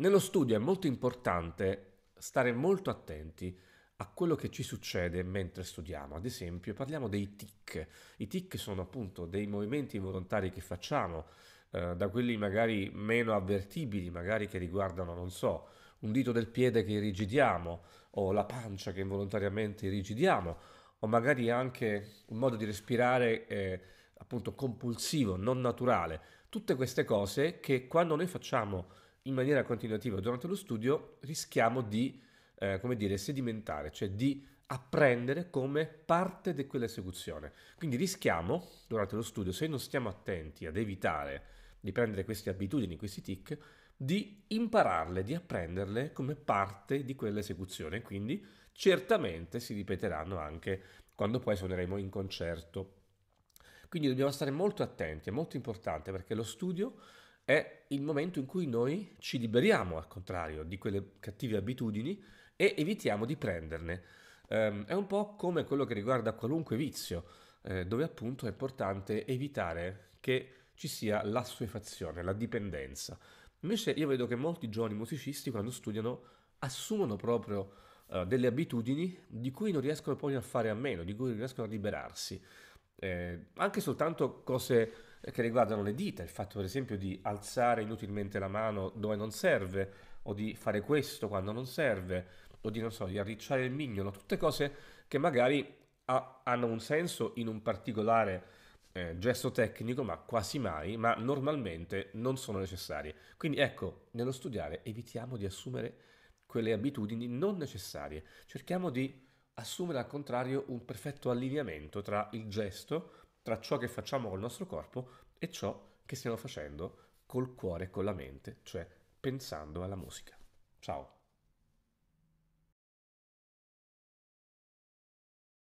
Nello studio è molto importante stare molto attenti a quello che ci succede mentre studiamo. Ad esempio parliamo dei tic. I tic sono appunto dei movimenti volontari che facciamo, eh, da quelli magari meno avvertibili, magari che riguardano, non so, un dito del piede che irrigidiamo o la pancia che involontariamente irrigidiamo o magari anche un modo di respirare eh, appunto compulsivo, non naturale. Tutte queste cose che quando noi facciamo in maniera continuativa durante lo studio, rischiamo di, eh, come dire, sedimentare, cioè di apprendere come parte di quell'esecuzione. Quindi rischiamo, durante lo studio, se non stiamo attenti ad evitare di prendere queste abitudini, questi tic, di impararle, di apprenderle come parte di quell'esecuzione. Quindi certamente si ripeteranno anche quando poi suoneremo in concerto. Quindi dobbiamo stare molto attenti, è molto importante perché lo studio è il momento in cui noi ci liberiamo, al contrario, di quelle cattive abitudini e evitiamo di prenderne. Um, è un po' come quello che riguarda qualunque vizio, eh, dove appunto è importante evitare che ci sia l'assuefazione, la dipendenza. Invece io vedo che molti giovani musicisti quando studiano assumono proprio uh, delle abitudini di cui non riescono poi a fare a meno, di cui non riescono a liberarsi. Eh, anche soltanto cose eh, che riguardano le dita, il fatto per esempio di alzare inutilmente la mano dove non serve, o di fare questo quando non serve, o di, non so, di arricciare il mignolo, tutte cose che magari ha, hanno un senso in un particolare eh, gesto tecnico, ma quasi mai, ma normalmente non sono necessarie. Quindi ecco, nello studiare evitiamo di assumere quelle abitudini non necessarie, cerchiamo di assumere al contrario un perfetto allineamento tra il gesto tra ciò che facciamo col nostro corpo e ciò che stiamo facendo col cuore e con la mente, cioè pensando alla musica. Ciao!